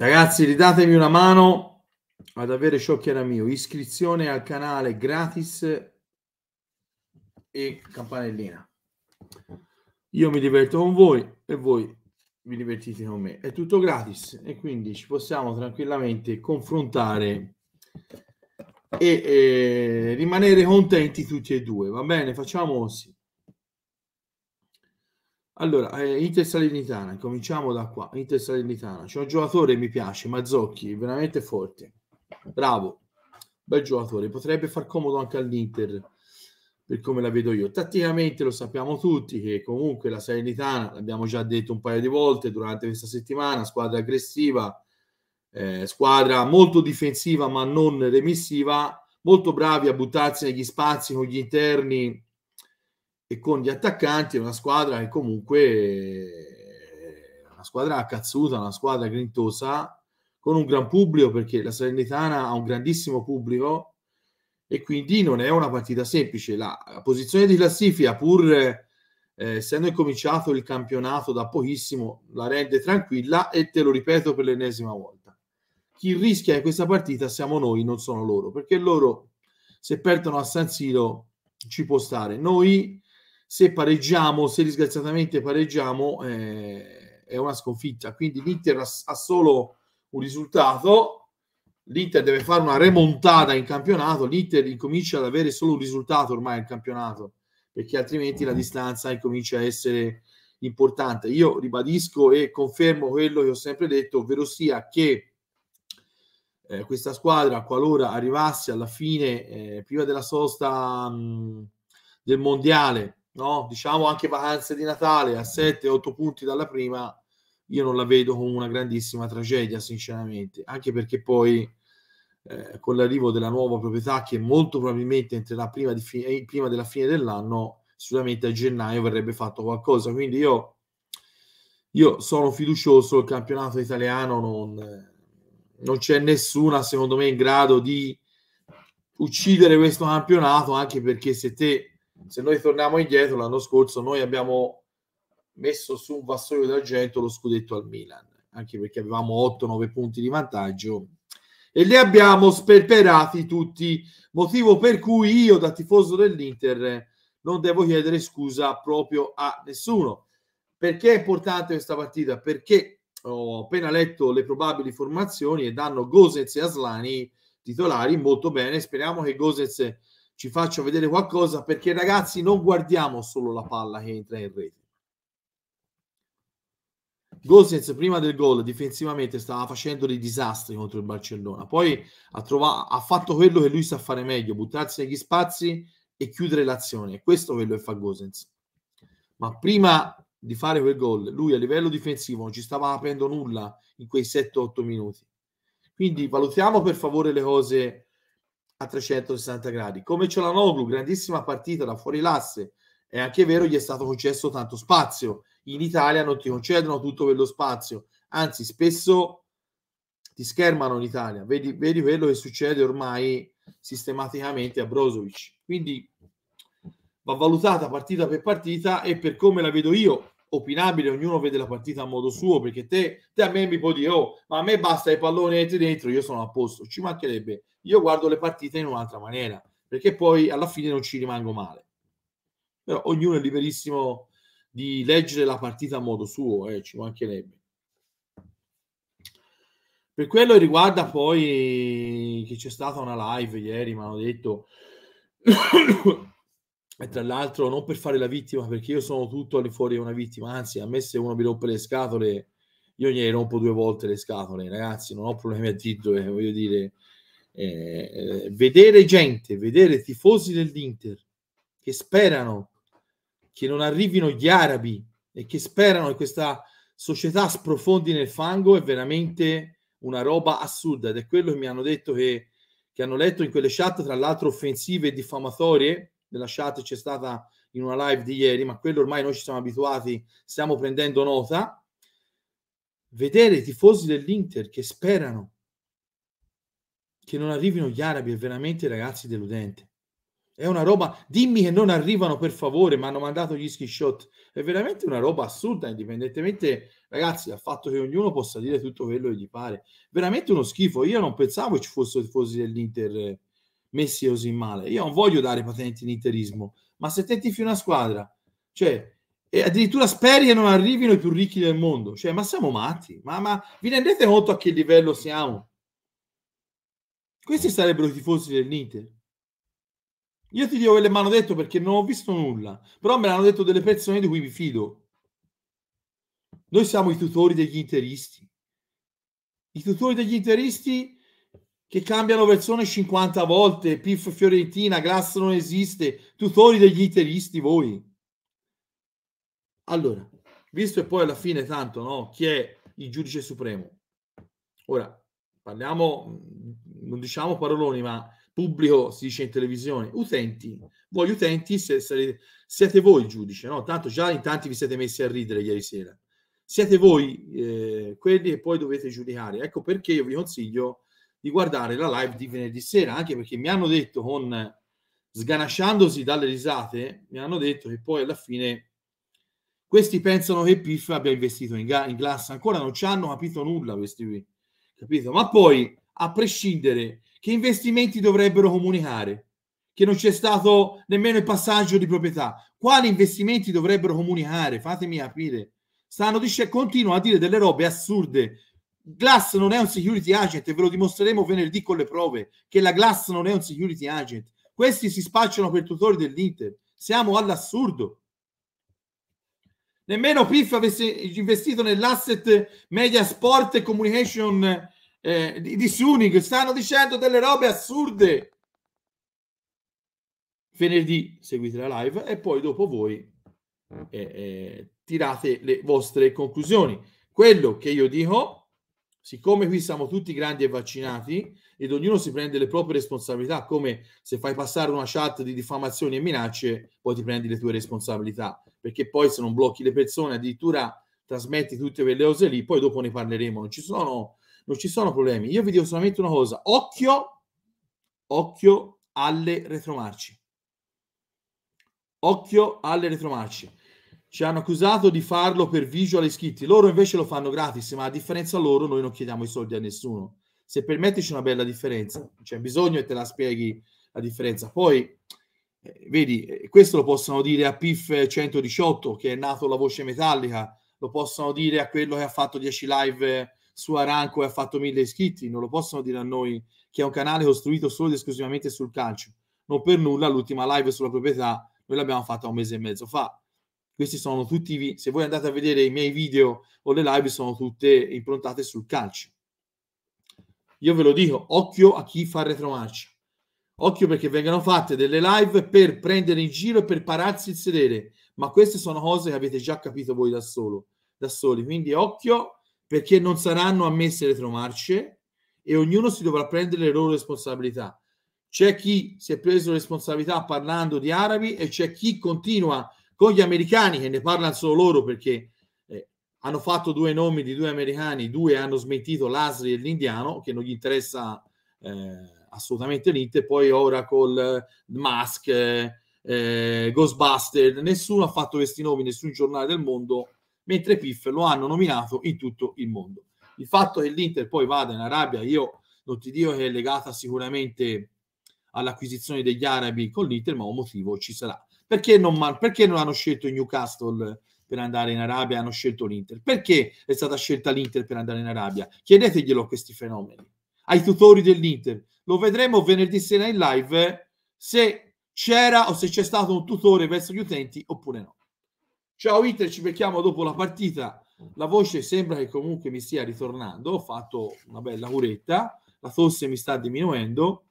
Ragazzi, ridatemi una mano ad avere ciò che era mio. Iscrizione al canale gratis e campanellina. Io mi diverto con voi e voi vi divertite con me. È tutto gratis e quindi ci possiamo tranquillamente confrontare e eh, rimanere contenti tutti e due. Va bene, facciamo così. Allora, eh, Inter Salernitana, cominciamo da qua. Inter Salernitana, c'è un giocatore che mi piace, Mazzocchi, veramente forte. Bravo, bel giocatore. Potrebbe far comodo anche all'Inter, per come la vedo io. Tatticamente lo sappiamo tutti che comunque la Salernitana, l'abbiamo già detto un paio di volte durante questa settimana, squadra aggressiva, eh, squadra molto difensiva ma non remissiva, molto bravi a buttarsi negli spazi con gli interni e con gli attaccanti è una squadra che comunque è eh, una squadra cazzuta, una squadra grintosa, con un gran pubblico perché la Salernitana ha un grandissimo pubblico e quindi non è una partita semplice. La, posizione di classifica, pur eh, essendo incominciato il campionato da pochissimo, la rende tranquilla e te lo ripeto per l'ennesima volta. Chi rischia in questa partita siamo noi, non sono loro, perché loro se perdono a San Siro ci può stare. Noi se pareggiamo, se disgraziatamente pareggiamo, eh, è una sconfitta. Quindi l'Inter ha, ha solo un risultato, l'Inter deve fare una remontata in campionato, l'Inter incomincia ad avere solo un risultato ormai in campionato, perché altrimenti la distanza incomincia a essere importante. Io ribadisco e confermo quello che ho sempre detto, ovvero sia che eh, questa squadra, qualora arrivasse alla fine, eh, prima della sosta mh, mm, del mondiale, no? diciamo anche vacanze di Natale a 7-8 punti dalla prima, io non la vedo come una grandissima tragedia, sinceramente, anche perché poi eh, con l'arrivo della nuova proprietà che molto probabilmente entrerà prima, fi- eh, prima della fine dell'anno, sicuramente a gennaio verrebbe fatto qualcosa. Quindi io, io sono fiducioso, il campionato italiano non, non c'è nessuna, secondo me, in grado di uccidere questo campionato, anche perché se te se noi torniamo indietro, l'anno scorso noi abbiamo messo su un vassoio d'argento lo scudetto al Milan, anche perché avevamo 8-9 punti di vantaggio e li abbiamo sperperati tutti, motivo per cui io da tifoso dell'Inter non devo chiedere scusa proprio a nessuno. Perché è importante questa partita? Perché ho appena letto le probabili formazioni e danno Gosez e Aslani titolari molto bene, speriamo che Gosez ci faccio vedere qualcosa perché ragazzi non guardiamo solo la palla che entra in rete. Gosens prima del gol difensivamente stava facendo dei disastri contro il Barcellona, poi ha, trovato, ha fatto quello che lui sa fare meglio, buttarsi negli spazi e chiudere l'azione. Questo è quello che fa Gosens. Ma prima di fare quel gol, lui a livello difensivo non ci stava aprendo nulla in quei 7-8 minuti. Quindi valutiamo per favore le cose a 360 gradi. Come Cialanoglu, grandissima partita da fuori l'asse, è anche vero gli è stato concesso tanto spazio. In Italia non ti concedono tutto quello spazio, anzi spesso ti schermano in Italia. Vedi, vedi quello che succede ormai sistematicamente a Brozovic. Quindi va valutata partita per partita e per come la vedo io, opinabile, ognuno vede la partita a modo suo, perché te, te a me mi puoi dire, oh, ma a me basta i palloni metti dentro, io sono a posto, ci mancherebbe. Io guardo le partite in un'altra maniera, perché poi alla fine non ci rimango male. Però ognuno è liberissimo di leggere la partita a modo suo, eh, ci mancherebbe. Per quello riguarda poi che c'è stata una live ieri, mi hanno detto e tra l'altro non per fare la vittima, perché io sono tutto al di fuori una vittima, anzi a me se uno mi rompe le scatole, io gliene rompo due volte le scatole, ragazzi, non ho problemi a dirlo, eh, voglio dire, eh, eh vedere gente, vedere tifosi dell'Inter che sperano che non arrivino gli arabi e che sperano che questa società sprofondi nel fango è veramente una roba assurda ed è quello che mi hanno detto che, che hanno letto in quelle chat, tra l'altro offensive e diffamatorie, della chat c'è stata in una live di ieri, ma quello ormai noi ci siamo abituati, stiamo prendendo nota. Vedere i tifosi dell'Inter che sperano che non arrivino gli arabi è veramente, ragazzi, deludente. È una roba, dimmi che non arrivano per favore, mi hanno mandato gli ski shot. È veramente una roba assurda, indipendentemente, ragazzi, dal fatto che ognuno possa dire tutto quello che gli pare. Veramente uno schifo. Io non pensavo ci fossero tifosi dell'Inter Messi così male. Io non voglio dare patenti in interismo, ma se te tifi una squadra, cioè, e addirittura speri che non arrivino i più ricchi del mondo, cioè, ma siamo matti, ma, ma vi rendete conto a che livello siamo? Questi sarebbero i tifosi del dell'Inter. Io ti dico che mi hanno detto perché non ho visto nulla, però me l'hanno detto delle persone di cui mi fido. Noi siamo i tutori degli interisti. I tutori degli interisti che cambiano versione 50 volte, Piff Fiorentina, Glass non esiste, tutori degli interisti voi. Allora, visto e poi alla fine tanto, no? Chi è il giudice supremo? Ora, parliamo, mm, non diciamo paroloni, ma pubblico si dice in televisione, utenti. Voi utenti se, se, siete voi il giudice, no? Tanto già in tanti vi siete messi a ridere ieri sera. Siete voi eh, quelli che poi dovete giudicare. Ecco perché io vi consiglio di guardare la live di venerdì sera, anche perché mi hanno detto con sganasciandosi dalle risate, mi hanno detto che poi alla fine questi pensano che Piff abbia investito in, ga- in classe, ancora non ci hanno capito nulla questi qui, capito? Ma poi, a prescindere, che investimenti dovrebbero comunicare? Che non c'è stato nemmeno il passaggio di proprietà. Quali investimenti dovrebbero comunicare? Fatemi capire. Stanno dice, continuano a dire delle robe assurde Glass non è un security agent e ve lo dimostreremo venerdì con le prove che la Glass non è un security agent. Questi si spacciano per tutori dell'Inter. Siamo all'assurdo. Nemmeno Piff avesse investito nell'asset media sport e communication eh, di, di Suning. Stanno dicendo delle robe assurde. Venerdì seguite la live e poi dopo voi eh, eh, tirate le vostre conclusioni. Quello che io dico siccome qui siamo tutti grandi e vaccinati ed ognuno si prende le proprie responsabilità, come se fai passare una chat di diffamazioni e minacce, poi ti prendi le tue responsabilità, perché poi se non blocchi le persone, addirittura trasmetti tutte quelle cose lì, poi dopo ne parleremo, non ci sono, non ci sono problemi. Io vi dico solamente una cosa, occhio, occhio alle retromarci. Occhio alle retromarci ci hanno accusato di farlo per visual iscritti, loro invece lo fanno gratis, ma a differenza loro noi non chiediamo i soldi a nessuno. Se permetti una bella differenza, c'è bisogno e te la spieghi la differenza. Poi, eh, vedi, eh, questo lo possono dire a PIF 118 che è nato la voce metallica, lo possono dire a quello che ha fatto 10 live su Aranco e ha fatto 1000 iscritti, non lo possono dire a noi che è un canale costruito solo ed esclusivamente sul calcio. Non per nulla l'ultima live sulla proprietà noi l'abbiamo fatta un mese e mezzo fa questi sono tutti, se voi andate a vedere i miei video o le live, sono tutte improntate sul calcio. Io ve lo dico, occhio a chi fa retromarcia. Occhio perché vengano fatte delle live per prendere in giro e per pararsi il sedere, ma queste sono cose che avete già capito voi da, solo, da soli. Quindi occhio perché non saranno ammesse retromarce e ognuno si dovrà prendere le loro responsabilità. C'è chi si è preso responsabilità parlando di arabi e c'è chi continua con gli americani che ne parlano solo loro perché eh, hanno fatto due nomi di due americani, due hanno smentito l'Asri e l'Indiano, che non gli interessa eh, assolutamente niente, poi Oracle, eh, Musk, eh, eh, Ghostbuster, nessuno ha fatto questi nomi, nessun giornale del mondo, mentre Piff lo hanno nominato in tutto il mondo. Il fatto che l'Inter poi vada in Arabia, io non ti dico che è legata sicuramente all'acquisizione degli arabi con l'Inter, ma un motivo ci sarà. Perché non, perché non hanno scelto il Newcastle per andare in Arabia, hanno scelto l'Inter? Perché è stata scelta l'Inter per andare in Arabia? Chiedeteglielo a questi fenomeni, ai tutori dell'Inter. Lo vedremo venerdì sera in live se c'era o se c'è stato un tutore verso gli utenti oppure no. Ciao Inter, ci becchiamo dopo la partita. La voce sembra che comunque mi stia ritornando, ho fatto una bella curetta, la tosse mi sta diminuendo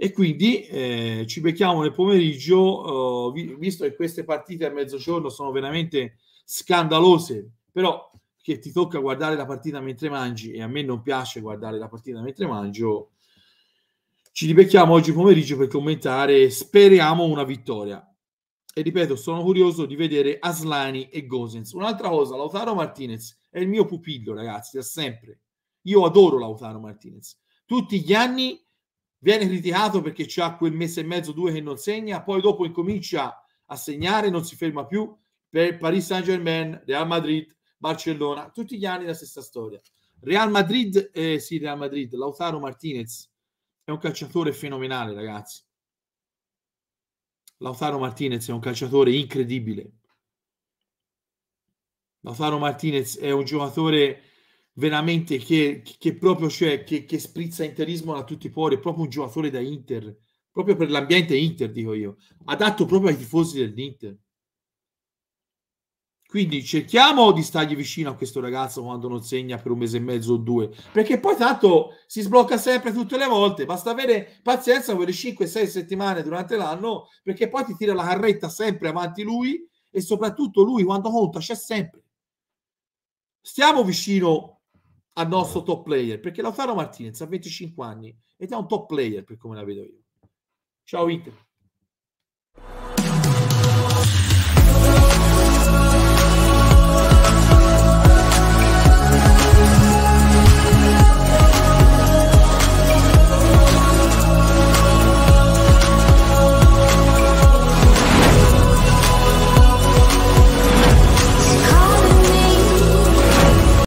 e quindi eh, ci becchiamo nel pomeriggio, eh, visto che queste partite a mezzogiorno sono veramente scandalose, però che ti tocca guardare la partita mentre mangi e a me non piace guardare la partita mentre mangio, ci ribecchiamo oggi pomeriggio per commentare, speriamo, una vittoria. E ripeto, sono curioso di vedere Aslani e Gosens. Un'altra cosa, Lautaro Martinez è il mio pupillo, ragazzi, da sempre. Io adoro Lautaro Martinez. Tutti gli anni viene criticato perché c'ha quel mese e mezzo, due che non segna, poi dopo incomincia a segnare, non si ferma più per Paris Saint Germain, Real Madrid, Barcellona, tutti gli anni la stessa storia. Real Madrid, eh, sì, Real Madrid, Lautaro Martinez è un calciatore fenomenale, ragazzi. Lautaro Martinez è un calciatore incredibile. Lautaro Martinez è un giocatore veramente che, che proprio cioè, che, che, sprizza interismo da tutti i pori, proprio un giocatore da Inter, proprio per l'ambiente Inter, dico io, adatto proprio ai tifosi dell'Inter. Quindi cerchiamo di stargli vicino a questo ragazzo quando non segna per un mese e mezzo o due, perché poi tanto si sblocca sempre tutte le volte, basta avere pazienza quelle 5-6 settimane durante l'anno, perché poi ti tira la carretta sempre avanti lui e soprattutto lui quando conta c'è sempre. Stiamo vicino al nostro top player, perché Lautaro Martinez ha 25 anni ed è un top player per come la vedo io. Ciao Inter.